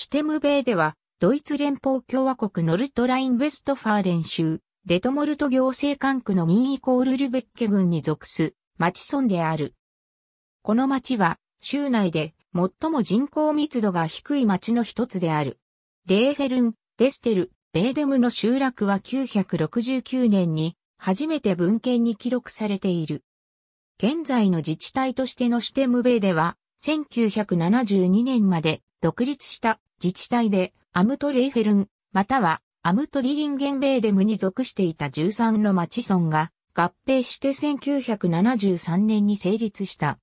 シュテムベイでは、ドイツ連邦共和国ノルトライン・ウェストファーレン州、デトモルト行政管区のミンイコールルベッケ郡に属す、町村である。この町は、州内で最も人口密度が低い町の一つである。レーフェルン、デステル、ベーデムの集落は969年に初めて文献に記録されている。現在の自治体としてのシュテムベイでは1972年まで独立した自治体でアムトレイフェルン、またはアムトリリンゲンベーデムに属していた13の町村が合併して1973年に成立した。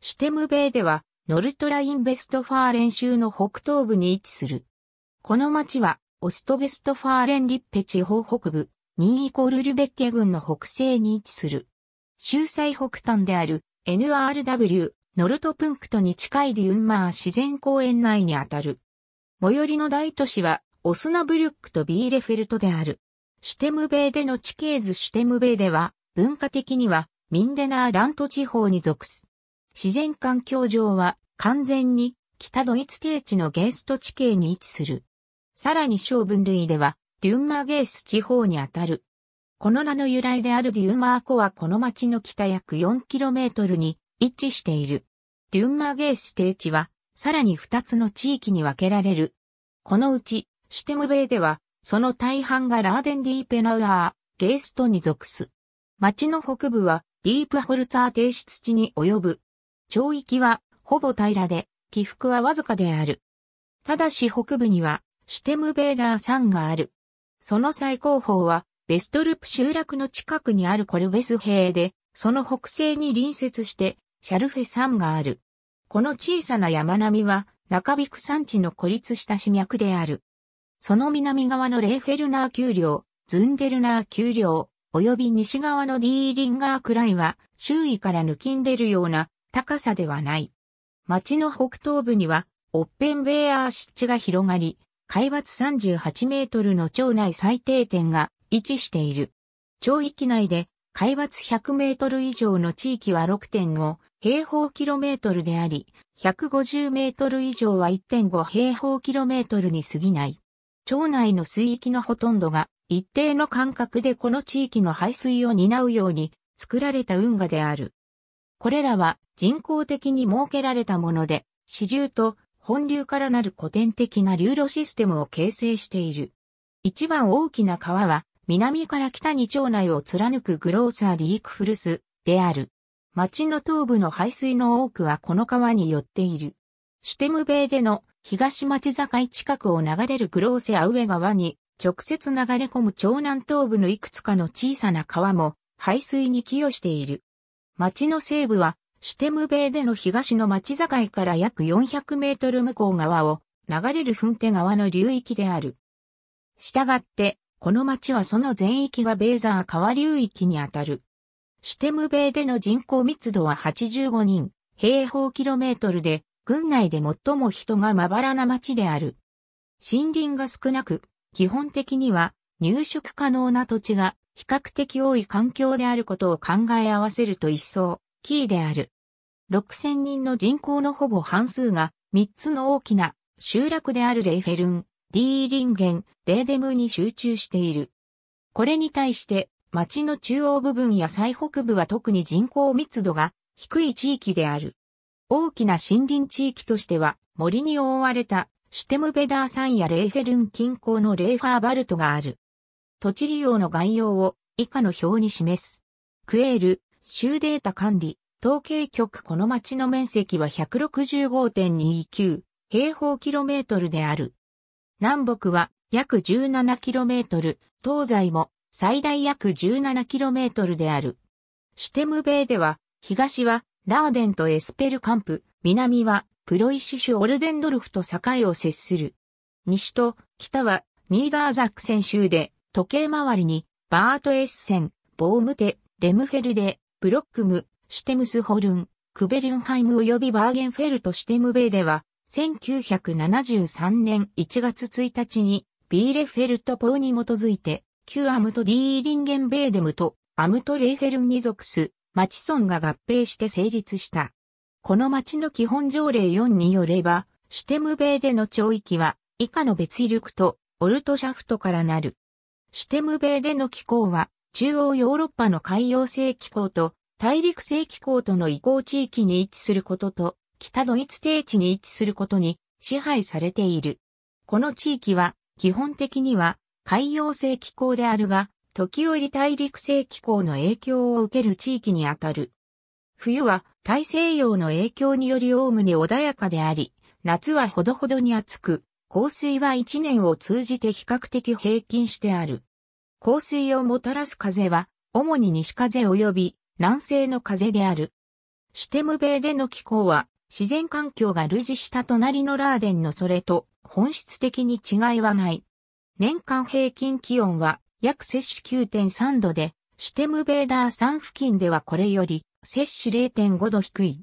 シュテムベーデはノルトラインベストファーレン州の北東部に位置する。この町はオストベストファーレンリッペ地方北部、ミーイコールルベッケ郡の北西に位置する。州最北端である NRW ノルトプンクトに近いディンマー自然公園内にあたる。最寄りの大都市は、オスナブルックとビーレフェルトである。シュテムベーでの地形図シュテムベーでは、文化的には、ミンデナーラント地方に属す。自然環境上は、完全に、北ドイツ低地のゲースト地形に位置する。さらに小分類では、デュンマーゲース地方にあたる。この名の由来であるデュンマー湖はこの町の北約 4km に位置している。リュンマゲー指定地は、さらに2つの地域に分けられる。このうち、シュテムベイでは、その大半がラーデンディーペナウアー、ゲーストに属す。町の北部は、ディープホルツァー提出地に及ぶ。町域は、ほぼ平らで、起伏はわずかである。ただし北部には、シュテムベーダー山がある。その最高峰は、ベストループ集落の近くにあるコルベス平で、その北西に隣接して、シャルフェ山がある。この小さな山並みは中引く山地の孤立した市脈である。その南側のレーフェルナー丘陵、ズンデルナー丘陵、及び西側のディーリンガーくらいは周囲から抜きんでるような高さではない。町の北東部にはオッペンベーアー湿地が広がり、海抜38メートルの町内最低点が位置している。町域内で海抜100メートル以上の地域は6.5平方キロメートルであり、150メートル以上は1.5平方キロメートルに過ぎない。町内の水域のほとんどが一定の間隔でこの地域の排水を担うように作られた運河である。これらは人工的に設けられたもので、支流と本流からなる古典的な流路システムを形成している。一番大きな川は南から北に町内を貫くグローサーディークフルスである。町の東部の排水の多くはこの川に寄っている。シュテムベイでの東町境近くを流れるグローセアウエ川に直接流れ込む長南東部のいくつかの小さな川も排水に寄与している。町の西部はシュテムベイでの東の町境から約400メートル向こう側を流れるフンテ川の流域である。したがって、この町はその全域がベーザー川流域にあたる。シュテムベイでの人口密度は85人、平方キロメートルで、郡内で最も人がまばらな町である。森林が少なく、基本的には入植可能な土地が比較的多い環境であることを考え合わせると一層、キーである。6000人の人口のほぼ半数が、3つの大きな集落であるレイフェルン、ディーリンゲン、レーデムに集中している。これに対して、町の中央部分や最北部は特に人口密度が低い地域である。大きな森林地域としては森に覆われたシュテムベダー山やレーフェルン近郊のレーファーバルトがある。土地利用の概要を以下の表に示す。クエール、州データ管理、統計局この町の面積は165.29平方キロメートルである。南北は約17キロメートル、東西も最大約 17km である。シュテムベイでは、東はラーデンとエスペルカンプ、南はプロイシシュ・オルデンドルフと境を接する。西と北はニーダーザックセン州で、時計回りにバートエッセン、ボームテ、レムフェルデ、ブロックム、シュテムスホルン、クベルンハイム及びバーゲンフェルトシュテムベイでは、1973年1月1日にビーレフェルト法に基づいて旧アムト・ディーリンゲン・ベーデムとアムト・レーフェルンに属す町村が合併して成立した。この町の基本条例4によれば、シュテムベーデの町域は以下の別イルクとオルトシャフトからなる。シュテムベーデの気候は中央ヨーロッパの海洋性気候と大陸性気候との移行地域に位置することと北ドイツ低地に位置することに支配されている。この地域は基本的には海洋性気候であるが、時折大陸性気候の影響を受ける地域にあたる。冬は大西洋の影響によりおおむね穏やかであり、夏はほどほどに暑く、降水は一年を通じて比較的平均してある。降水をもたらす風は、主に西風及び南西の風である。シテム米での気候は、自然環境が類似した隣のラーデンのそれと本質的に違いはない。年間平均気温は約摂取9.3度で、シュテムベーダー山付近ではこれより摂取0.5度低い。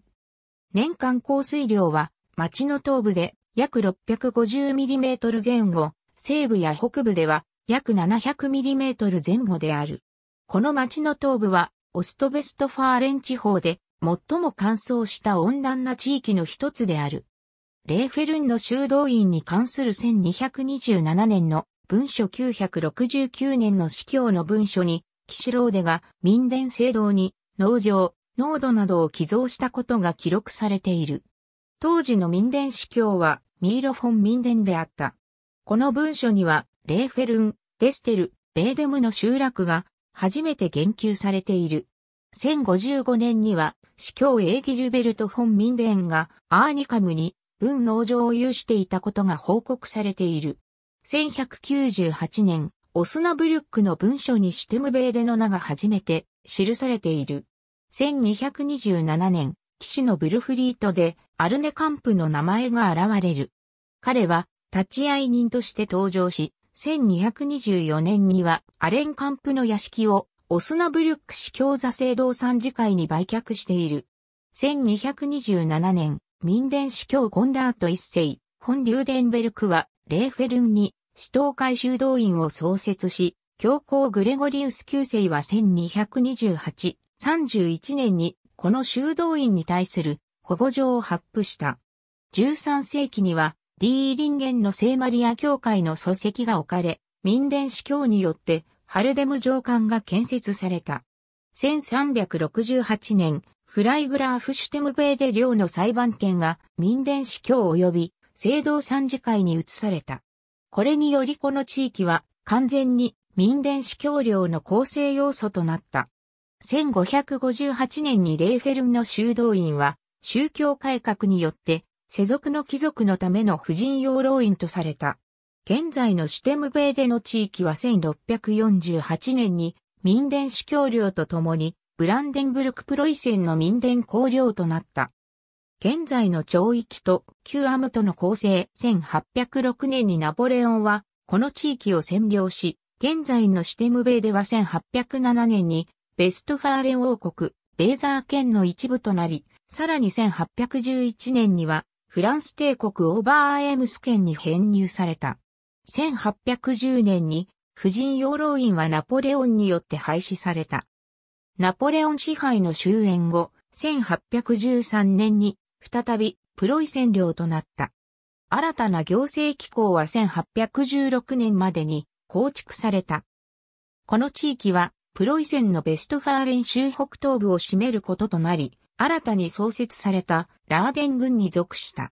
年間降水量は町の東部で約 650mm 前後、西部や北部では約 700mm 前後である。この町の東部はオストベストファーレン地方で最も乾燥した温暖な地域の一つである。レーフェルンの修道院に関する1227年の文書969年の司教の文書に、岸郎デが民伝制度に農場、濃度などを寄贈したことが記録されている。当時の民伝司教はミーロ・フォン・民伝であった。この文書には、レーフェルン、デステル、ベーデムの集落が初めて言及されている。1055年には、司教エーギルベルト・フォン・ミンデンがアーニカムに文農場を有していたことが報告されている。1198年、オスナブルックの文書にシュテムベーデの名が初めて記されている。1227年、騎士のブルフリートでアルネカンプの名前が現れる。彼は立会人として登場し、1224年にはアレンカンプの屋敷をオスナブルック市教座聖堂参事会に売却している。1227年、民伝司教コンラート一世、本流デンベルクはレーフェルンに、死闘会修道院を創設し、教皇グレゴリウス9世は1228、31年に、この修道院に対する保護状を発布した。13世紀には、ディーリンゲンの聖マリア教会の礎石が置かれ、民伝司教によって、ハルデム上官が建設された。1368年、フライグラーフシュテムベーで領の裁判権が民伝司教及び聖堂参事会に移された。これによりこの地域は完全に民伝司教領の構成要素となった。1558年にレーフェルンの修道院は宗教改革によって世俗の貴族のための婦人養老院とされた。現在のシュテムベーデの地域は1648年に民伝司教領とともにブランデンブルクプロイセンの民伝公領となった。現在の町域と旧アムとの構成1806年にナポレオンはこの地域を占領し、現在のシテムベイでは1807年にベストファーレ王国、ベーザー県の一部となり、さらに1811年にはフランス帝国オーバーエムス県に編入された。1810年に婦人養老院はナポレオンによって廃止された。ナポレオン支配の終焉後、1813年に再びプロイセン領となった。新たな行政機構は1816年までに構築された。この地域はプロイセンのベストファーレン州北東部を占めることとなり、新たに創設されたラーデン郡に属した。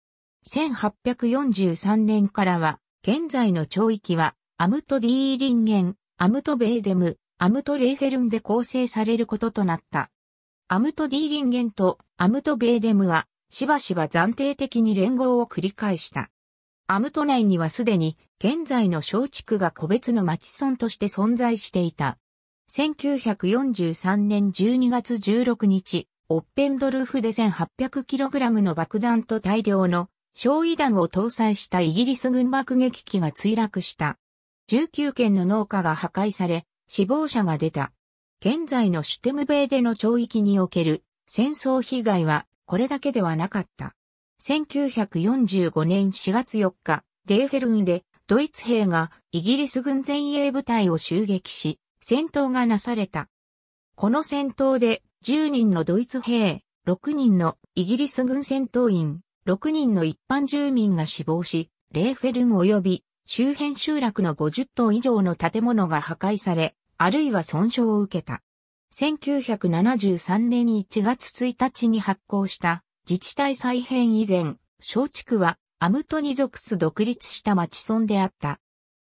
1843年からは、現在の町域は、アムト・ディーリンゲン、アムト・ベーデム、アムト・レーフェルンで構成されることとなった。アムト・ディーリンゲンとアムト・ベーデムは、しばしば暫定的に連合を繰り返した。アムト内にはすでに現在の小地区が個別の町村として存在していた。1943年12月16日、オッペンドルフで 1800kg の爆弾と大量の焼夷弾を搭載したイギリス軍爆撃機が墜落した。19件の農家が破壊され、死亡者が出た。現在のシュテムベーでの町域における戦争被害はこれだけではなかった。1945年4月4日、レーフェルンでドイツ兵がイギリス軍前衛部隊を襲撃し、戦闘がなされた。この戦闘で10人のドイツ兵、6人のイギリス軍戦闘員、6人の一般住民が死亡し、レーフェルン及び周辺集落の50棟以上の建物が破壊され、あるいは損傷を受けた。1973年1月1日に発行した自治体再編以前、小地区はアムトに属す独立した町村であった。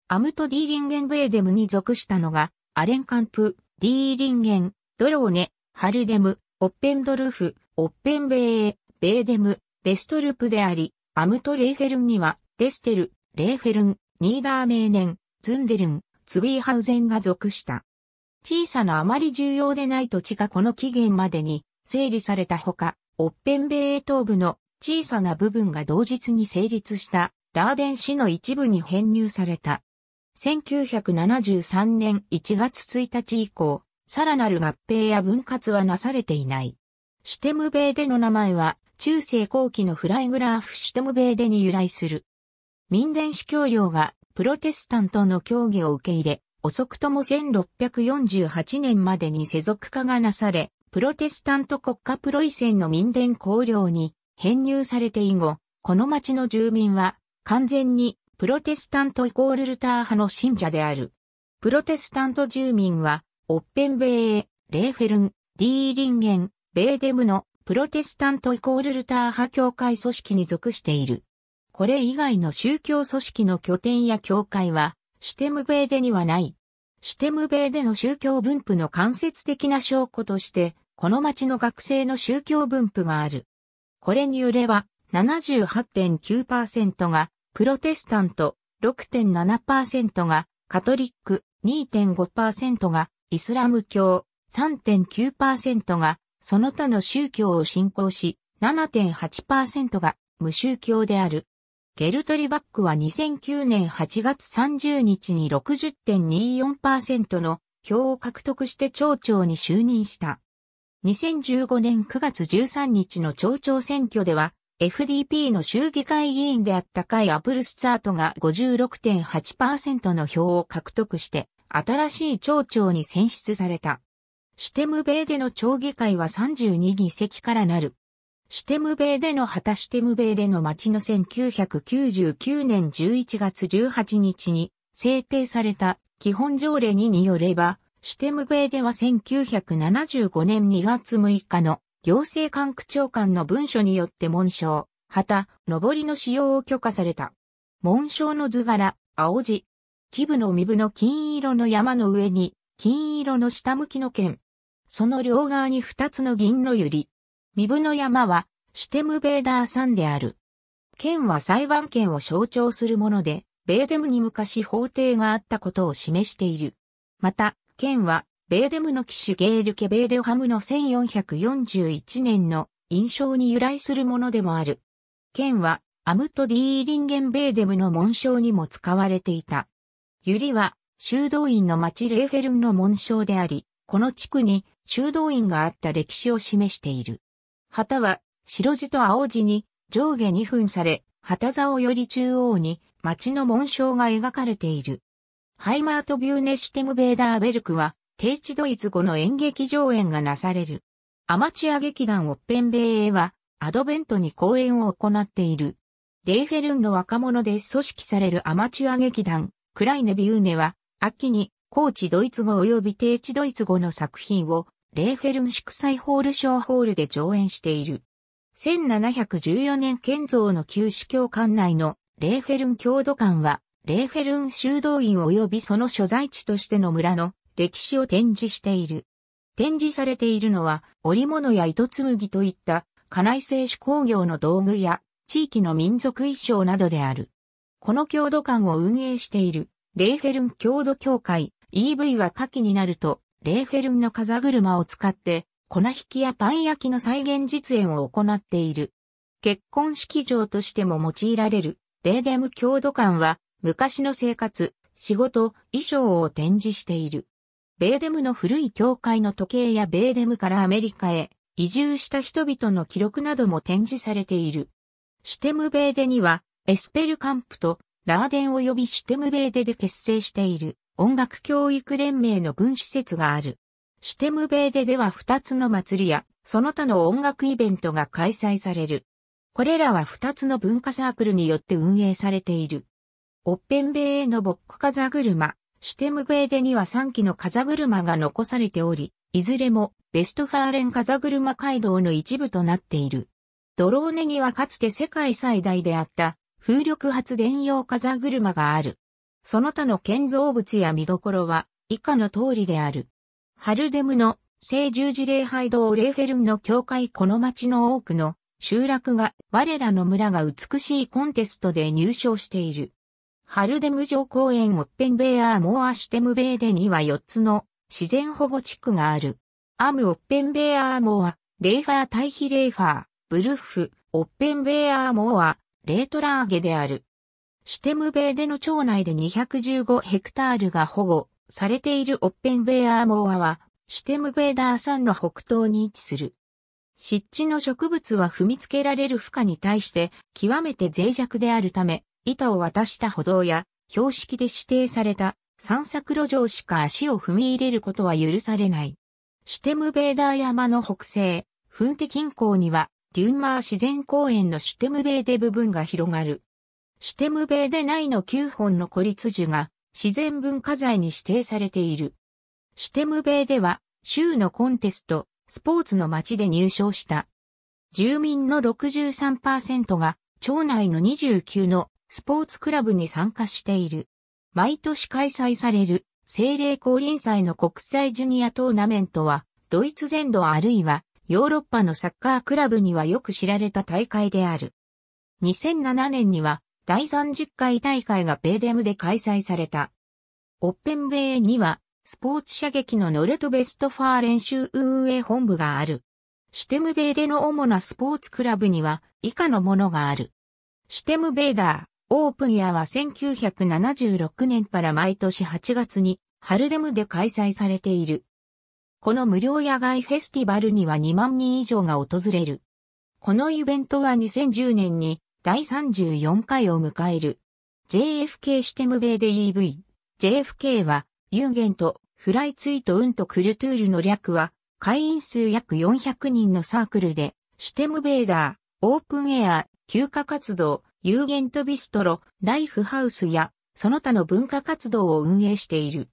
アムト・ディーリンゲン・ベーデムに属したのが、アレン・カンプ、ディーリンゲン、ドローネ、ハルデム、オッペンドルフ、オッペンベー、エ、ベーデム、ベストルプであり、アムト・レーフェルンには、デステル、レーフェルン、ニーダーメーネン、ツンデルン、ツビーハウゼンが属した。小さなあまり重要でない土地がこの期限までに整理されたほか、オッペンベー東部の小さな部分が同日に成立したラーデン市の一部に編入された。1973年1月1日以降、さらなる合併や分割はなされていない。シュテムベーデの名前は、中世後期のフライグラーフ・シュテムベーデに由来する。民伝司教領がプロテスタントの教義を受け入れ、遅くとも1648年までに世俗化がなされ、プロテスタント国家プロイセンの民伝公領に編入されて以後、この町の住民は完全にプロテスタントイコールルター派の信者である。プロテスタント住民は、オッペンベー、レーフェルン、ディーリンゲン、ベーデムのプロテスタントイコールルター派教会組織に属している。これ以外の宗教組織の拠点や教会は、シュテムベーデにはない。シテム米での宗教分布の間接的な証拠として、この町の学生の宗教分布がある。これによれば、78.9%がプロテスタント、6.7%がカトリック、2.5%がイスラム教、3.9%がその他の宗教を信仰し、7.8%が無宗教である。ゲルトリバックは2009年8月30日に60.24%の票を獲得して町長に就任した。2015年9月13日の町長選挙では、FDP の衆議会議員であったカイ・アプルスツァートが56.8%の票を獲得して、新しい町長に選出された。シュテムベーの町議会は32議席からなる。シテムベイでの旗シテムベイでの町の1999年11月18日に制定された基本条例にによれば、シテムベイでは1975年2月6日の行政管区長官の文書によって紋章、旗、上りの使用を許可された。紋章の図柄、青字。基部の身部の金色の山の上に、金色の下向きの剣。その両側に二つの銀の百合。身分の山は、シュテムベーダー山である。県は裁判権を象徴するもので、ベーデムに昔法廷があったことを示している。また、県は、ベーデムの騎手ゲールケ・ベーデハムの1441年の印象に由来するものでもある。県は、アムト・ディーリンゲン・ベーデムの紋章にも使われていた。ユリは、修道院の町レーフェルンの紋章であり、この地区に修道院があった歴史を示している。旗は白地と青地に上下2分され、旗竿より中央に町の紋章が描かれている。ハイマート・ビューネシュテム・ベーダーベルクは、低地ドイツ語の演劇上演がなされる。アマチュア劇団オッペンベーエは、アドベントに公演を行っている。レイフェルンの若者で組織されるアマチュア劇団、クライネ・ビューネは、秋に、高地ドイツ語及び低地ドイツ語の作品をレーフェルン祝祭ホールーホールで上演している。1714年建造の旧司教館内のレーフェルン郷土館は、レーフェルン修道院及びその所在地としての村の歴史を展示している。展示されているのは、織物や糸紡ぎといった家内製紙工業の道具や地域の民族衣装などである。この郷土館を運営しているレーフェルン郷土協会 EV は夏季になるとレーフェルンの風車を使って、粉引きやパン焼きの再現実演を行っている。結婚式場としても用いられる、レーデム郷土館は、昔の生活、仕事、衣装を展示している。ベーデムの古い教会の時計やベーデムからアメリカへ移住した人々の記録なども展示されている。シュテムベーデにはエスペルカンプとラーデン及びシュテムベーデで結成している。音楽教育連盟の分施設がある。シュテムベーデでは2つの祭りや、その他の音楽イベントが開催される。これらは2つの文化サークルによって運営されている。オッペンベーのボック風車、シュテムベーデには3機の風車が残されており、いずれもベストファーレン風車街道の一部となっている。ドローネにはかつて世界最大であった風力発電用風車がある。その他の建造物や見どころは以下の通りである。ハルデムの聖十字礼拝堂レーフェルンの教会この町の多くの集落が我らの村が美しいコンテストで入賞している。ハルデム城公園オッペンベアーモアシュテムベーデには4つの自然保護地区がある。アムオッペンベアーモア、レーファー対比レーファー、ブルッフ、オッペンベアーモア、レートラーゲである。シュテムベーデの町内で215ヘクタールが保護されているオッペンベーアーモアは、シュテムベーダー山の北東に位置する。湿地の植物は踏みつけられる負荷に対して極めて脆弱であるため、板を渡した歩道や標識で指定された散策路上しか足を踏み入れることは許されない。シュテムベーダー山の北西、噴テ近郊には、デュンマー自然公園のシュテムベーデ部分が広がる。シテムベーで内の9本の孤立樹が自然文化財に指定されている。シテムベーでは州のコンテスト、スポーツの街で入賞した。住民の63%が町内の29のスポーツクラブに参加している。毎年開催される精霊降臨祭の国際ジュニアトーナメントはドイツ全土あるいはヨーロッパのサッカークラブにはよく知られた大会である。2007年には第30回大会がベーデムで開催された。オッペンベーには、スポーツ射撃のノルトベストファー練習運営本部がある。シュテムベーデの主なスポーツクラブには以下のものがある。シュテムベーダー、オープンヤは1976年から毎年8月にハルデムで開催されている。この無料野外フェスティバルには2万人以上が訪れる。このイベントは2010年に第34回を迎える。JFK シュテムベイデ EV。JFK は、ユーゲンとフライツイートウンとクルトゥールの略は、会員数約400人のサークルで、シュテムベーダー、オープンエア、休暇活動、有限とビストロ、ライフハウスや、その他の文化活動を運営している。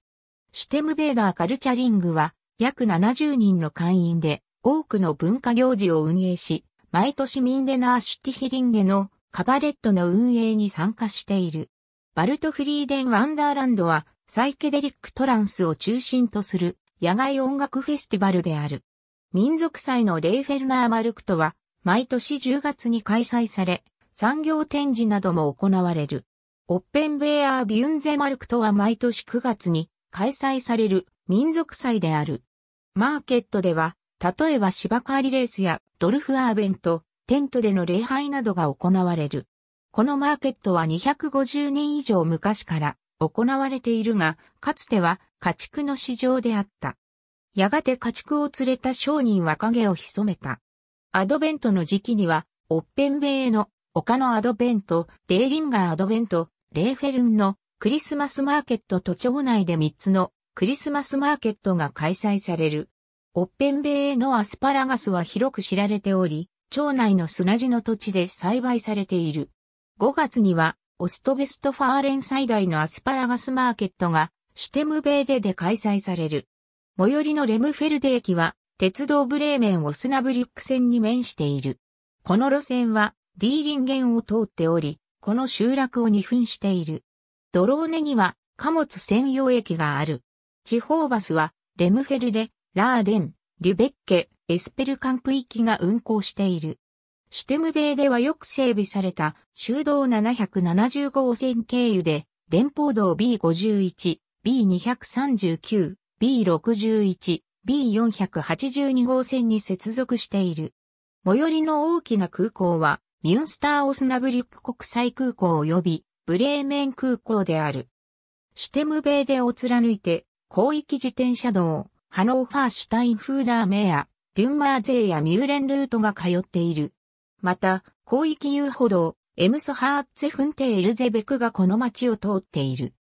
シュテムベーダーカルチャリングは、約70人の会員で、多くの文化行事を運営し、毎年ミンデナーシュティヒリンゲのカバレットの運営に参加している。バルトフリーデン・ワンダーランドはサイケデリックトランスを中心とする野外音楽フェスティバルである。民族祭のレイフェルナー・マルクトは毎年10月に開催され、産業展示なども行われる。オッペンベーアー・ビュンゼ・マルクトは毎年9月に開催される民族祭である。マーケットでは、例えば芝刈りレースやドルフアーベント、テントでの礼拝などが行われる。このマーケットは250年以上昔から行われているが、かつては家畜の市場であった。やがて家畜を連れた商人は影を潜めた。アドベントの時期には、オッペンベイの丘のアドベント、デーリンガーアドベント、レーフェルンのクリスマスマーケットと町内で3つのクリスマスマーケットが開催される。オッペンベイのアスパラガスは広く知られており、町内の砂地の土地で栽培されている。5月には、オストベストファーレン最大のアスパラガスマーケットが、シュテムベーデで開催される。最寄りのレムフェルデ駅は、鉄道ブレーメンをスナブリック線に面している。この路線は、ディーリンゲンを通っており、この集落を二分している。ドローネには貨物専用駅がある。地方バスは、レムフェルデ、ラーデン、リュベッケ、エスペルカンプ行きが運行している。シュテム米ではよく整備された修道770号線経由で連邦道 B51、B239、B61、B482 号線に接続している。最寄りの大きな空港は、ミュンスター・オスナブリック国際空港及び、ブレーメン空港である。シュテムベイデを貫いて、広域自転車道、ハノーファーシュタインフーダーメア、デュンマーゼーやミューレンルートが通っている。また、広域遊歩道、エムスハーツェフンテエルゼベクがこの町を通っている。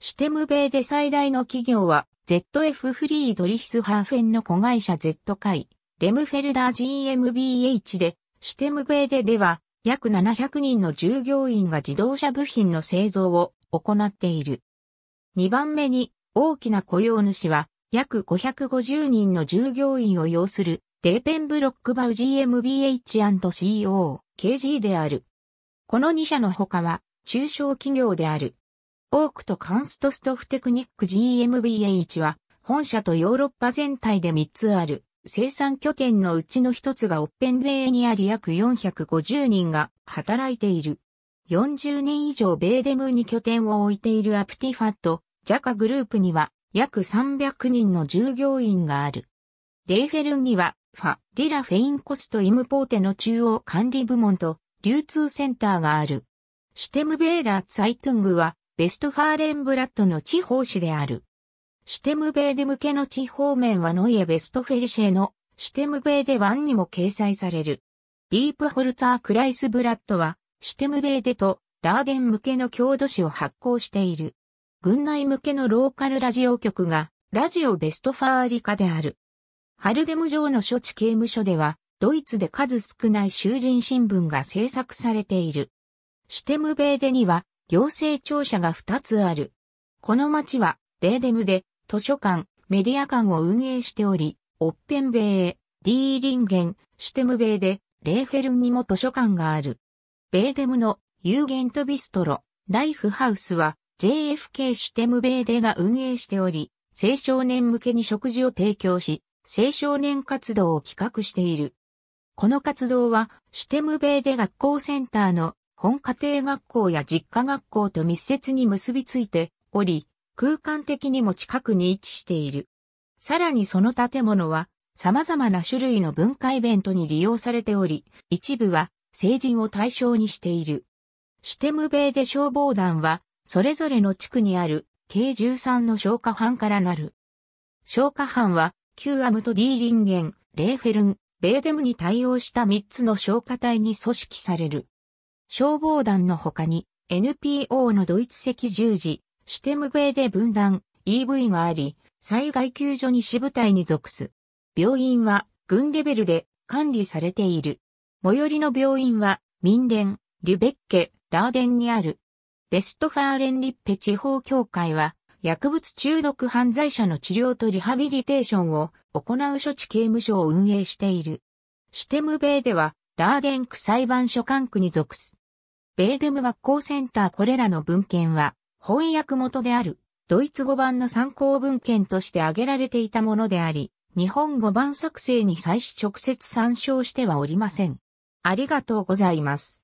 シュテムベーで最大の企業は、ZF フリードリヒスハーフェンの子会社 Z 会、レムフェルダー GmbH で、シュテムベーデでは、約700人の従業員が自動車部品の製造を行っている。2番目に、大きな雇用主は、約550人の従業員を要するデーペンブロックバウ GmbH&CO、KG である。この2社の他は中小企業である。オークとカンストストフテクニック GmbH は本社とヨーロッパ全体で3つある生産拠点のうちの1つがオッペンベイにあり約450人が働いている。40年以上ベーデムに拠点を置いているアプティファット、ジャカグループには約300人の従業員がある。レイフェルンには、ファ、ディラ・フェインコスト・イムポーテの中央管理部門と流通センターがある。シュテムベーラ・ツァイトングは、ベストファーレンブラッドの地方紙である。シュテムベーデ向けの地方面はノイエ・ベストフェルシェのシュテムベーデ1にも掲載される。ディープホルツァー・クライスブラッドは、シュテムベーデとラーデン向けの郷土紙を発行している。軍内向けのローカルラジオ局が、ラジオベストファーリカである。ハルデム城の処置刑務所では、ドイツで数少ない囚人新聞が制作されている。シュテムベーデには、行政庁舎が2つある。この町は、レーデムで、図書館、メディア館を運営しており、オッペンベー、ディーリンゲン、シュテムベーデ、レーフェルンにも図書館がある。ベーデムの、ユーゲントビストロ、ライフハウスは、JFK シュテムベーデが運営しており、青少年向けに食事を提供し、青少年活動を企画している。この活動は、シュテムベーデ学校センターの本家庭学校や実家学校と密接に結びついており、空間的にも近くに位置している。さらにその建物は、様々な種類の文化イベントに利用されており、一部は成人を対象にしている。シュテムベーデ消防団はそれぞれの地区にある計13の消化班からなる。消化班は、q アムと D リンゲン、レーフェルン、ベーデムに対応した3つの消火隊に組織される。消防団の他に、NPO のドイツ赤十字、シテムベーデ分団、EV があり、災害救助に支部隊に属す。病院は、軍レベルで管理されている。最寄りの病院は、民伝、リュベッケ、ラーデンにある。ベストファーレンリッペ地方協会は、薬物中毒犯罪者の治療とリハビリテーションを行う処置刑務所を運営している。シテムベイでは、ラーゲンク裁判所管区に属す。ベーデム学校センターこれらの文献は、翻訳元である、ドイツ語版の参考文献として挙げられていたものであり、日本語版作成に際し直接参照してはおりません。ありがとうございます。